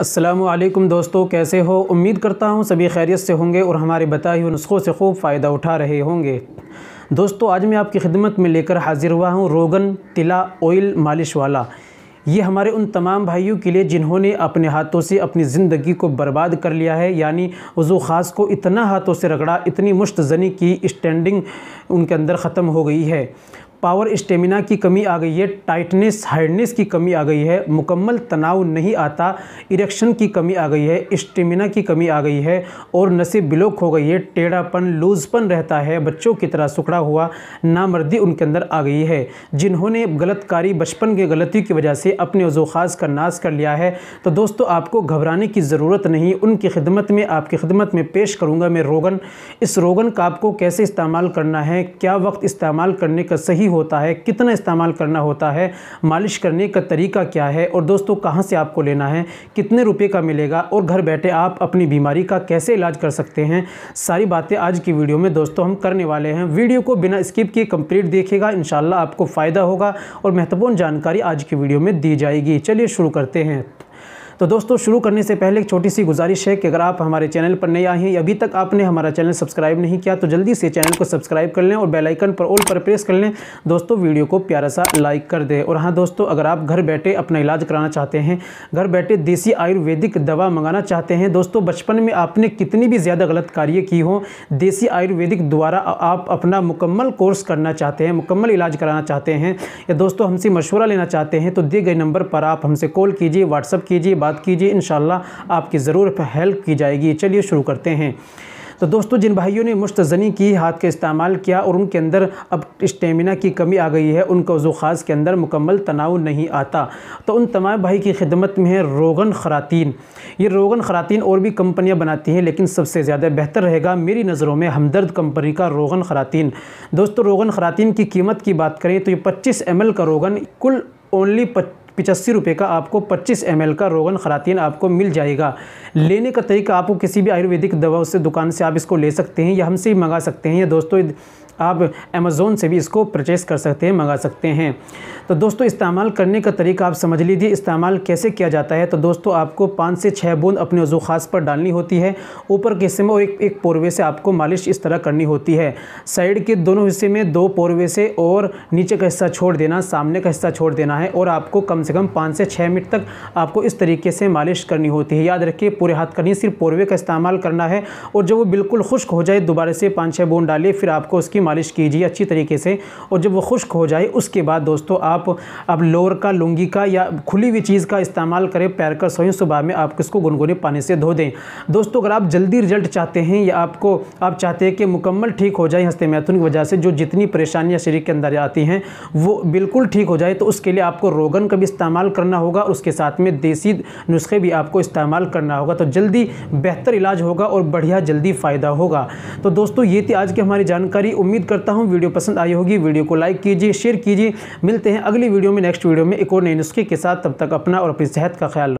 असलम दोस्तों कैसे हो उम्मीद करता हूँ सभी खैरियत से होंगे और हमारे बताए हुए नुस्खों से खूब फ़ायदा उठा रहे होंगे दोस्तों आज मैं आपकी खिदमत में लेकर हाजिर हुआ हूँ रोगन तिला ऑयल मालिश वाला ये हमारे उन तमाम भाइयों के लिए जिन्होंने अपने हाथों से अपनी ज़िंदगी को बर्बाद कर लिया है यानी वज़ू ख़ास को इतना हाथों से रगड़ा इतनी मुश्त जनी की स्टैंडिंग उनके अंदर ख़त्म हो गई है पावर स्टेमिना की कमी आ गई है टाइटनेस हार्डनेस की कमी आ गई है मुकम्मल तनाव नहीं आता इरेक्शन की कमी आ गई है स्टेमिना की कमी आ गई है और नसें ब्लॉक हो गई है टेढ़ापन लूजपन रहता है बच्चों की तरह सुखड़ा हुआ नामर्दी उनके अंदर आ गई है जिन्होंने गलतकारी बचपन के गलती की वजह से अपने वजो खास का नाश कर लिया है तो दोस्तों आपको घबराने की ज़रूरत नहीं उनकी खिदमत में आपकी खिदमत में पेश करूँगा मैं रोगन इस रोगन का आपको कैसे इस्तेमाल करना है क्या वक्त इस्तेमाल करने का सही सही होता है कितना इस्तेमाल करना होता है मालिश करने का तरीका क्या है और दोस्तों कहाँ से आपको लेना है कितने रुपये का मिलेगा और घर बैठे आप अपनी बीमारी का कैसे इलाज कर सकते हैं सारी बातें आज की वीडियो में दोस्तों हम करने वाले हैं वीडियो को बिना स्किप किए कंप्लीट देखेगा इन आपको फ़ायदा होगा और महत्वपूर्ण जानकारी आज की वीडियो में दी जाएगी चलिए शुरू करते हैं तो दोस्तों शुरू करने से पहले एक छोटी सी गुजारिश है कि अगर आप हमारे चैनल पर नए आए हैं अभी तक आपने हमारा चैनल सब्सक्राइब नहीं किया तो जल्दी से चैनल को सब्सक्राइब कर लें और बेलाइकन पर ऑल पर प्रेस कर लें दोस्तों वीडियो को प्यारा सा लाइक कर दें और हाँ दोस्तों अगर आप घर बैठे अपना इलाज कराना चाहते हैं घर बैठे देसी आयुर्वेदिक दवा मंगाना चाहते हैं दोस्तों बचपन में आपने कितनी भी ज़्यादा गलत कार्य की हो देसी आयुर्वेदिक द्वारा आप अपना मुकम्मल कोर्स करना चाहते हैं मुकम्मल इलाज कराना चाहते हैं या दोस्तों हमसे मशवरा लेना चाहते हैं तो दिए गए नंबर पर आप हमसे कॉल कीजिए व्हाट्सअप कीजिए बात कीजिए इन आपकी ज़रूर हेल्प की जाएगी चलिए शुरू करते हैं तो दोस्तों जिन भाइयों ने मुश्तनी की हाथ का इस्तेमाल किया और उनके अंदर अब स्टेमिना की कमी आ गई है उनका वजू ख़ास के अंदर मुकम्मल तनाव नहीं आता तो उन तमाम भाई की खिदमत में है रोगन ख़रातीन ये रोगन ख़रातीन और भी कंपनियां बनाती हैं लेकिन सबसे ज़्यादा बेहतर रहेगा मेरी नज़रों में हमदर्द कंपनी का रोगन ख़रातीन दोस्तों रोगन ख़रातीन की कीमत की बात करें तो ये पच्चीस एम का रोगन कुल ओनली पिचासी रुपये का आपको 25 एम का रोगन खरातीन आपको मिल जाएगा लेने का तरीका आपको किसी भी आयुर्वेदिक दवा से दुकान से आप इसको ले सकते हैं या हमसे ही मंगा सकते हैं या दोस्तों आप अमेज़ोन से भी इसको परचेस कर सकते हैं मंगा सकते हैं तो दोस्तों इस्तेमाल करने का तरीका आप समझ लीजिए इस्तेमाल कैसे किया जाता है तो दोस्तों आपको पाँच से छः बूंद अपने वजू खास पर डालनी होती है ऊपर के हिस्से में और एक एक पोरवे से आपको मालिश इस तरह करनी होती है साइड के दोनों हिस्से में दो पोरवे से और नीचे का हिस्सा छोड़ देना सामने का हिस्सा छोड़ देना है और आपको कम से कम पाँच से छः मिनट तक आपको इस तरीके से मालिश करनी होती है याद रखिए पूरे हाथ का नहीं सिर्फ पोरवे का इस्तेमाल करना है और जब वो बिल्कुल खुश्क हो जाए दोबारा से पाँच छः बूंद डालिए फिर आपको उसकी मालिश कीजिए अच्छी तरीके से और जब वो खुश्क हो जाए उसके बाद दोस्तों आप अब लोअर का लुंगी का या खुली हुई चीज़ का इस्तेमाल करें पैर कर सोएं सुबह में आप किसको गुनगुने पानी से धो दें दोस्तों अगर आप जल्दी रिजल्ट चाहते हैं या आपको आप चाहते हैं कि मुकम्मल ठीक हो जाए हंसते मैथुन की वजह से जो जितनी परेशानियाँ शरीर के अंदर आती हैं वो बिल्कुल ठीक हो जाए तो उसके लिए आपको रोगन का भी इस्तेमाल करना होगा उसके साथ में देसी नुस्खे भी आपको इस्तेमाल करना होगा तो जल्दी बेहतर इलाज होगा और बढ़िया जल्दी फ़ायदा होगा तो दोस्तों ये थी आज की हमारी जानकारी उम्मीद उम्मीद करता हूँ वीडियो पसंद आई होगी वीडियो को लाइक कीजिए शेयर कीजिए मिलते हैं अगली वीडियो में नेक्स्ट वीडियो में एक और नए नुस्खे के साथ तब तक अपना और अपनी सेहत का ख्याल